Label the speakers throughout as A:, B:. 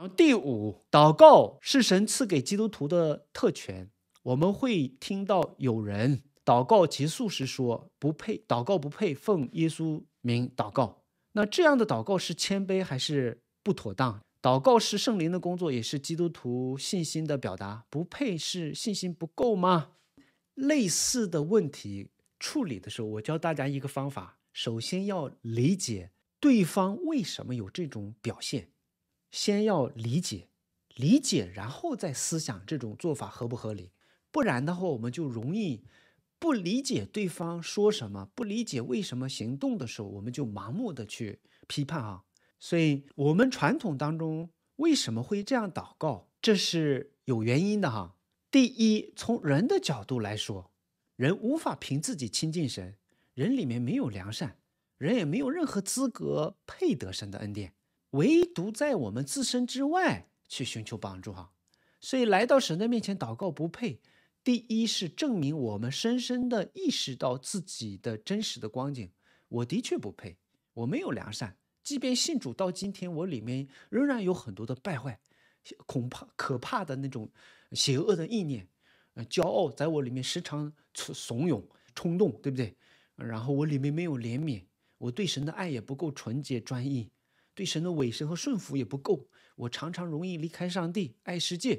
A: 然后第五，祷告是神赐给基督徒的特权。我们会听到有人祷告结束时说：“不配，祷告不配，奉耶稣名祷告。”那这样的祷告是谦卑还是不妥当？祷告是圣灵的工作，也是基督徒信心的表达。不配是信心不够吗？类似的问题处理的时候，我教大家一个方法：首先要理解对方为什么有这种表现。先要理解，理解，然后再思想这种做法合不合理。不然的话，我们就容易不理解对方说什么，不理解为什么行动的时候，我们就盲目的去批判啊。所以，我们传统当中为什么会这样祷告？这是有原因的哈。第一，从人的角度来说，人无法凭自己亲近神，人里面没有良善，人也没有任何资格配得神的恩典。唯独在我们自身之外去寻求帮助哈，所以来到神的面前祷告不配。第一是证明我们深深的意识到自己的真实的光景，我的确不配，我没有良善。即便信主到今天，我里面仍然有很多的败坏，恐怕可怕的那种邪恶的意念，呃，骄傲在我里面时常怂恿、冲动，对不对？然后我里面没有怜悯，我对神的爱也不够纯洁、专一。对神的委身和顺服也不够，我常常容易离开上帝，爱世界；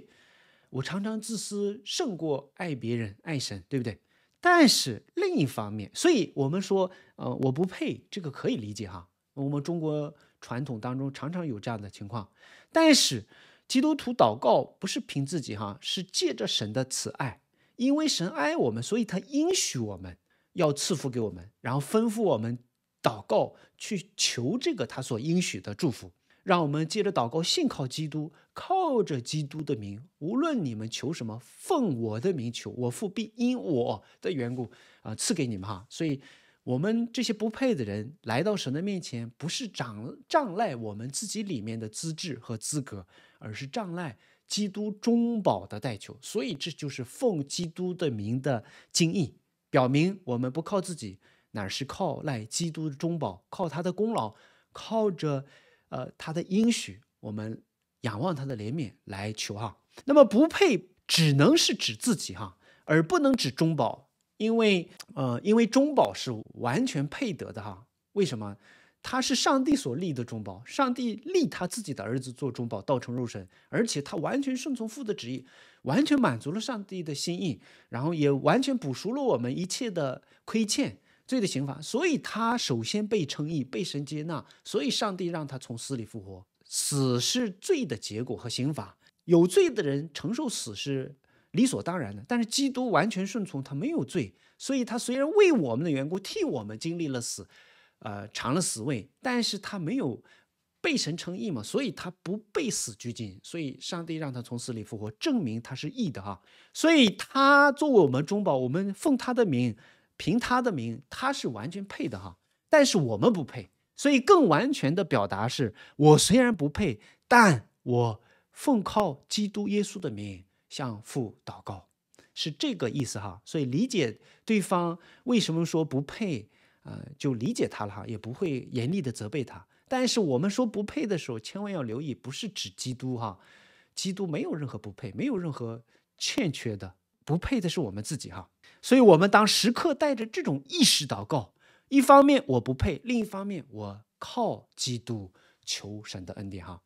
A: 我常常自私胜过爱别人、爱神，对不对？但是另一方面，所以我们说，呃，我不配，这个可以理解哈。我们中国传统当中常常有这样的情况，但是基督徒祷告不是凭自己哈，是借着神的慈爱，因为神爱我们，所以他应许我们要赐福给我们，然后吩咐我们。祷告去求这个他所应许的祝福，让我们接着祷告，信靠基督，靠着基督的名，无论你们求什么，奉我的名求，我父必因我的缘故啊赐给你们哈。所以，我们这些不配的人来到神的面前，不是掌障碍我们自己里面的资质和资格，而是障碍基督中保的代求。所以，这就是奉基督的名的经意，表明我们不靠自己。哪是靠赖基督的中保，靠他的功劳，靠着呃他的应许，我们仰望他的怜悯来求哈。那么不配只能是指自己哈，而不能指中保，因为呃，因为中保是完全配得的哈。为什么？他是上帝所立的中保，上帝立他自己的儿子做中保，道成肉身，而且他完全顺从父的旨意，完全满足了上帝的心意，然后也完全补赎了我们一切的亏欠。罪的刑罚，所以他首先被称义，被神接纳，所以上帝让他从死里复活。死是罪的结果和刑罚，有罪的人承受死是理所当然的。但是基督完全顺从，他没有罪，所以他虽然为我们的缘故替我们经历了死，呃，尝了死味，但是他没有被神称义嘛，所以他不被死拘禁，所以上帝让他从死里复活，证明他是义的哈。所以他作为我们中保，我们奉他的名。凭他的名，他是完全配的哈，但是我们不配，所以更完全的表达是：我虽然不配，但我奉靠基督耶稣的名向父祷告，是这个意思哈。所以理解对方为什么说不配啊，就理解他了哈，也不会严厉的责备他。但是我们说不配的时候，千万要留意，不是指基督哈，基督没有任何不配，没有任何欠缺的。不配的是我们自己哈，所以，我们当时刻带着这种意识祷告：一方面我不配，另一方面我靠基督求神的恩典哈。